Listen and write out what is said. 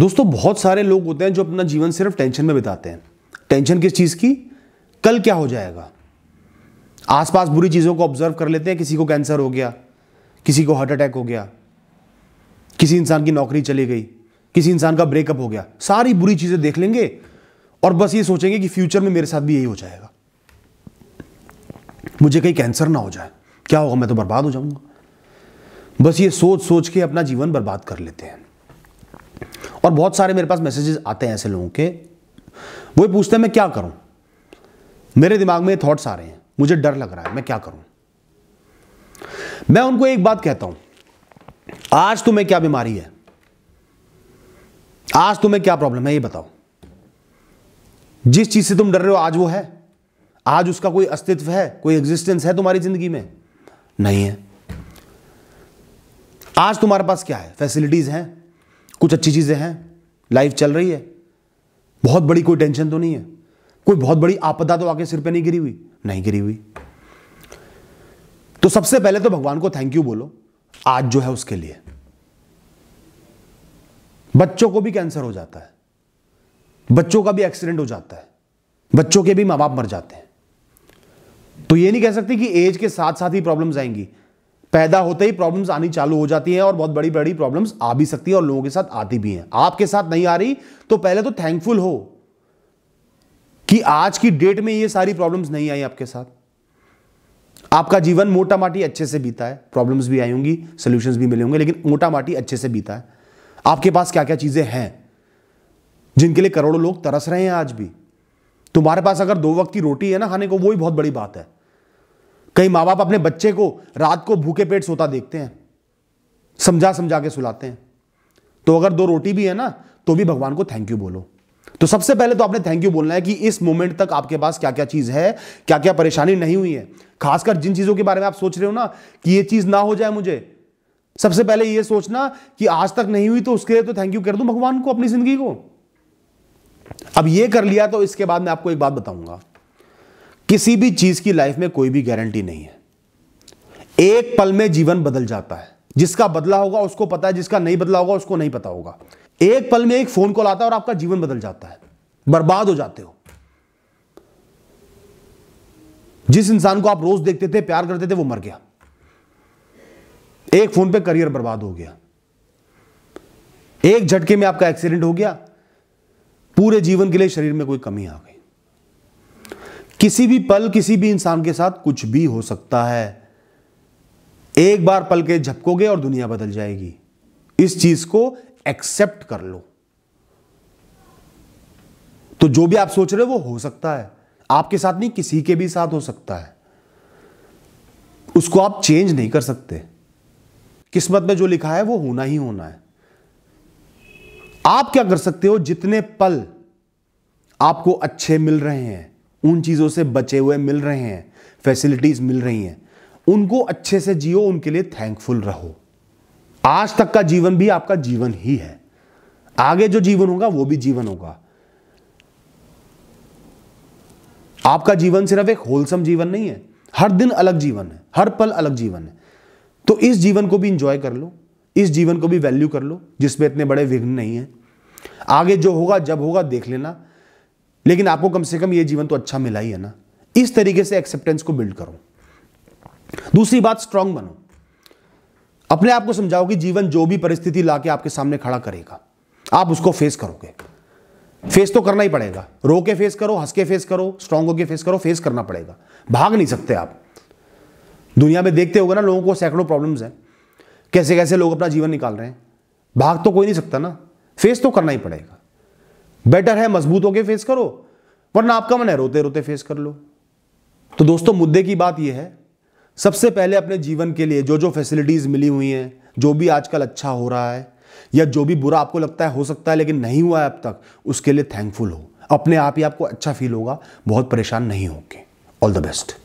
दोस्तों बहुत सारे लोग होते हैं जो अपना जीवन सिर्फ टेंशन में बिताते हैं टेंशन किस चीज़ की कल क्या हो जाएगा आसपास बुरी चीज़ों को ऑब्जर्व कर लेते हैं किसी को कैंसर हो गया किसी को हार्ट अटैक हो गया किसी इंसान की नौकरी चली गई किसी इंसान का ब्रेकअप हो गया सारी बुरी चीज़ें देख लेंगे और बस ये सोचेंगे कि फ्यूचर में मेरे साथ भी यही हो जाएगा मुझे कहीं कैंसर ना हो जाए क्या होगा मैं तो बर्बाद हो जाऊंगा बस ये सोच सोच के अपना जीवन बर्बाद कर लेते हैं और बहुत सारे मेरे पास मैसेजेस आते हैं ऐसे लोगों के वो पूछते हैं मैं क्या करूं मेरे दिमाग में थॉट्स आ रहे हैं मुझे डर लग रहा है मैं क्या करूं मैं उनको एक बात कहता हूं आज तुम्हें क्या बीमारी है आज तुम्हें क्या प्रॉब्लम है ये बताओ जिस चीज से तुम डर रहे हो आज वो है आज उसका कोई अस्तित्व है कोई एग्जिस्टेंस है तुम्हारी जिंदगी में नहीं है आज तुम्हारे पास क्या है फैसिलिटीज हैं कुछ अच्छी चीज़ें हैं लाइफ चल रही है बहुत बड़ी कोई टेंशन तो नहीं है कोई बहुत बड़ी आपदा तो आके सिर पे नहीं गिरी हुई नहीं गिरी हुई तो सबसे पहले तो भगवान को थैंक यू बोलो आज जो है उसके लिए बच्चों को भी कैंसर हो जाता है बच्चों का भी एक्सीडेंट हो जाता है बच्चों के भी मां बाप मर जाते हैं तो ये नहीं कह सकते कि एज के साथ साथ ही प्रॉब्लम्स आएंगी पैदा होते ही प्रॉब्लम्स आनी चालू हो जाती हैं और बहुत बड़ी बड़ी प्रॉब्लम्स आ भी सकती है और लोगों के साथ आती भी हैं आपके साथ नहीं आ रही तो पहले तो थैंकफुल हो कि आज की डेट में ये सारी प्रॉब्लम्स नहीं आई आपके साथ आपका जीवन मोटा माटी अच्छे से बीता है प्रॉब्लम्स भी आई होंगी सोल्यूशंस भी मिले होंगे लेकिन मोटा माटी अच्छे से बीता है आपके पास क्या क्या चीज़ें हैं जिनके लिए करोड़ों लोग तरस रहे हैं आज भी तुम्हारे पास अगर दो वक्त की रोटी है ना खाने को वो ही बहुत बड़ी बात है कई माँ बाप अपने बच्चे को रात को भूखे पेट सोता देखते हैं समझा समझा के सुलाते हैं तो अगर दो रोटी भी है ना तो भी भगवान को थैंक यू बोलो तो सबसे पहले तो आपने थैंक यू बोलना है कि इस मोमेंट तक आपके पास क्या क्या चीज़ है क्या क्या परेशानी नहीं हुई है खासकर जिन चीज़ों के बारे में आप सोच रहे हो ना कि ये चीज़ ना हो जाए मुझे सबसे पहले ये सोचना कि आज तक नहीं हुई तो उसके लिए तो थैंक यू कर दूं भगवान को अपनी जिंदगी को अब ये कर लिया तो इसके बाद मैं आपको एक बात बताऊंगा किसी भी चीज की लाइफ में कोई भी गारंटी नहीं है एक पल में जीवन बदल जाता है जिसका बदला होगा उसको पता है जिसका नहीं बदला होगा उसको नहीं पता होगा एक पल में एक फोन कॉल आता है और आपका जीवन बदल जाता है बर्बाद हो जाते हो जिस इंसान को आप रोज देखते थे प्यार करते थे वो मर गया एक फोन पे करियर बर्बाद हो गया एक झटके में आपका एक्सीडेंट हो गया पूरे जीवन के लिए शरीर में कोई कमी आ गई किसी भी पल किसी भी इंसान के साथ कुछ भी हो सकता है एक बार पल के झपकोगे और दुनिया बदल जाएगी इस चीज को एक्सेप्ट कर लो तो जो भी आप सोच रहे हो वो हो सकता है आपके साथ नहीं किसी के भी साथ हो सकता है उसको आप चेंज नहीं कर सकते किस्मत में जो लिखा है वो होना ही होना है आप क्या कर सकते हो जितने पल आपको अच्छे मिल रहे हैं उन चीज़ों से बचे हुए मिल रहे हैं फैसिलिटीज़ मिल रही हैं उनको अच्छे से जियो उनके लिए थैंकफुल रहो आज तक का जीवन भी आपका जीवन ही है आगे जो जीवन होगा वो भी जीवन होगा आपका जीवन सिर्फ एक होलसम जीवन नहीं है हर दिन अलग जीवन है हर पल अलग जीवन है तो इस जीवन को भी इंजॉय कर लो इस जीवन को भी वैल्यू कर लो जिसमें इतने बड़े विघ्न नहीं है आगे जो होगा जब होगा देख लेना लेकिन आपको कम से कम यह जीवन तो अच्छा मिला ही है ना इस तरीके से एक्सेप्टेंस को बिल्ड करो दूसरी बात स्ट्रांग बनो अपने आप को समझाओ कि जीवन जो भी परिस्थिति लाके आपके सामने खड़ा करेगा आप उसको फेस करोगे फेस तो करना ही पड़ेगा रो के फेस करो हंस के फेस करो स्ट्रांग होकर फेस करो फेस करना पड़ेगा भाग नहीं सकते आप दुनिया में देखते होगा ना लोगों को सैकड़ों प्रॉब्लम्स हैं कैसे कैसे लोग अपना जीवन निकाल रहे हैं भाग तो कोई नहीं सकता ना फेस तो करना ही पड़ेगा बेटर है मजबूत होके फेस करो वरना आपका मन है रोते रोते फेस कर लो तो दोस्तों मुद्दे की बात यह है सबसे पहले अपने जीवन के लिए जो जो फैसिलिटीज़ मिली हुई हैं जो भी आजकल अच्छा हो रहा है या जो भी बुरा आपको लगता है हो सकता है लेकिन नहीं हुआ है अब तक उसके लिए थैंकफुल हो अपने आप ही आपको अच्छा फील होगा बहुत परेशान नहीं होके ऑल द बेस्ट